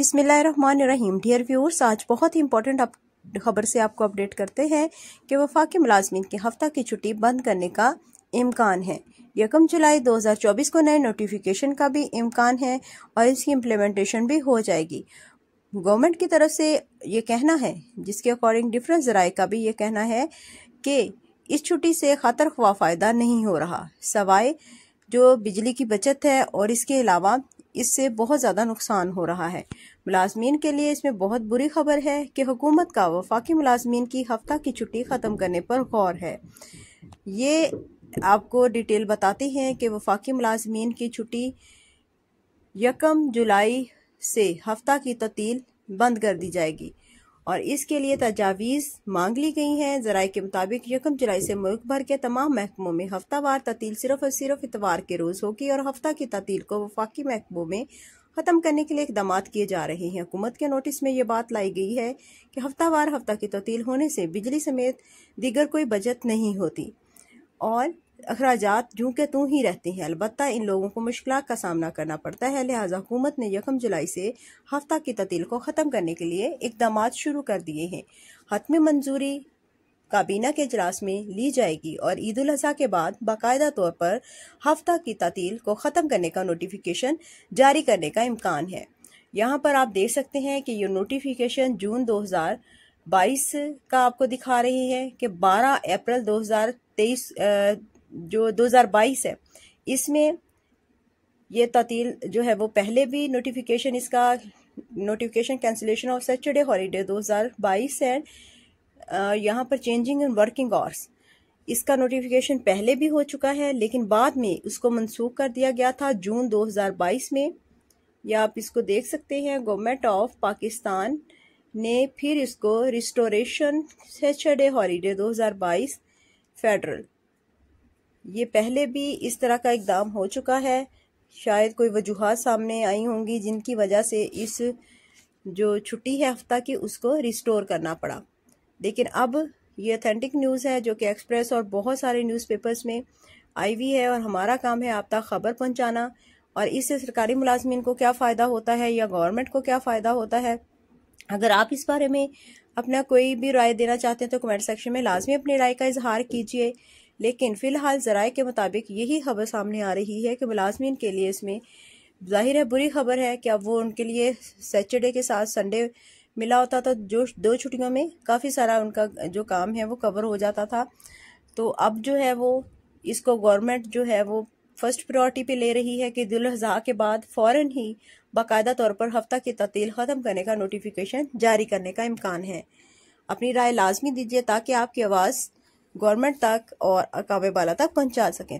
बिसमीम dear viewers आज बहुत ही इंपॉर्टेंट आप खबर से आपको अपडेट करते हैं कि वफाक के मुलाजमीन की हफ्ता की छुट्टी बंद करने का इम्कान है यकम जुलाई 2024 को नए नोटिफिकेशन का भी इम्कान है और इसकी इम्प्लीमेंटेशन भी हो जाएगी गवर्नमेंट की तरफ से ये कहना है जिसके अकॉर्डिंग डिफरेंट जराए का भी ये कहना है कि इस छुट्टी से खातर ख्वा फ़ायदा नहीं हो रहा सवाए जो बिजली की बचत है और इसके अलावा इससे बहुत ज़्यादा नुकसान हो रहा है मुलाजमीन के लिए इसमें बहुत बुरी खबर है कि हुकूमत का वफाकी मुलाजमीन की हफ्ता की छुट्टी ख़त्म करने पर गौर है ये आपको डिटेल बताती हैं कि वफाकी मुलाजमीन की छुट्टी यकम जुलाई से हफ्ता की ततील बंद कर दी जाएगी और इसके लिए तजावीज़ मांग ली गई हैं जराये के मुताबिक यकम जुलाई से मुल्क भर के तमाम महकमों में हफ्तावार ततील सिर्फ और सिर्फ इतवार के रोज़ होगी और हफ्ता की ततील को वफाकी महकमों में ख़त्म करने के लिए इकदाम किए जा रहे हैं हुकूमत के नोटिस में ये बात लाई गई है कि हफ्तावार हफ्ता की ततील होने से बिजली समेत दीगर कोई बचत नहीं होती और अखराज जूँ के तू ही रहते हैं अलबत् इन लोगों को मुश्किल का सामना करना पड़ता है लिहाजा हुकूमत ने यकम जुलाई से हफ्ता की ततील को ख़त्म करने के लिए इकदाम शुरू कर दिए हैं हतमी मंजूरी काबीना के अजलास में ली जाएगी और ईद अजी के बाद बाकायदा तौर पर हफ्ता की ततील को ख़त्म करने का नोटिफिकेशन जारी करने का इम्कान है यहाँ पर आप देख सकते हैं कि ये नोटिफिकेशन जून 2022 का आपको दिखा रही है कि 12 अप्रैल 2023 जो 2022 है इसमें ये ततील जो है वो पहले भी नोटिफिकेशन इसका notification cancellation of Saturday holiday 2022 and यहाँ पर चेंजिंग इन वर्किंग आवर्स इसका नोटिफिकेशन पहले भी हो चुका है लेकिन बाद में उसको मनसूख कर दिया गया था जून 2022 में या आप इसको देख सकते हैं गवर्नमेंट ऑफ पाकिस्तान ने फिर इसको रिस्टोरेशन सैटरडे हॉलीडे दो बाईस फेडरल ये पहले भी इस तरह का इकदाम हो चुका है शायद कोई वजूहत सामने आई होंगी जिनकी वजह से इस जो छुट्टी है हफ्ता की उसको रिस्टोर करना पड़ा लेकिन अब ये अथेंटिक न्यूज़ है जो कि एक्सप्रेस और बहुत सारे न्यूज़पेपर्स में आई हुई है और हमारा काम है आप तक खबर पहुंचाना और इससे सरकारी मुलाजमीन को क्या फ़ायदा होता है या गवर्नमेंट को क्या फ़ायदा होता है अगर आप इस बारे में अपना कोई भी राय देना चाहते हैं तो कमेंट सेक्शन में लाजमी अपनी राय का इजहार कीजिए लेकिन फ़िलहाल जराये के मुताबिक यही खबर सामने आ रही है कि मुलाजमीन के लिए इसमें ज़ाहिर है बुरी खबर है कि अब वो उनके लिए सैटरडे के साथ संडे मिला होता था तो जो दो छुट्टियों में काफ़ी सारा उनका जो काम है वो कवर हो जाता था तो अब जो है वो इसको गवर्नमेंट जो है वो फर्स्ट प्रायोरिटी पे ले रही है कि दुलहजा के बाद फ़ौरन ही बाकायदा तौर पर हफ्ता की ततील ख़त्म करने का नोटिफिकेशन जारी करने का इम्कान है अपनी राय लाजमी दीजिए ताकि आपकी आवाज़ गवर्नमेंट तक और कावे बाला तक पहुंचा सकें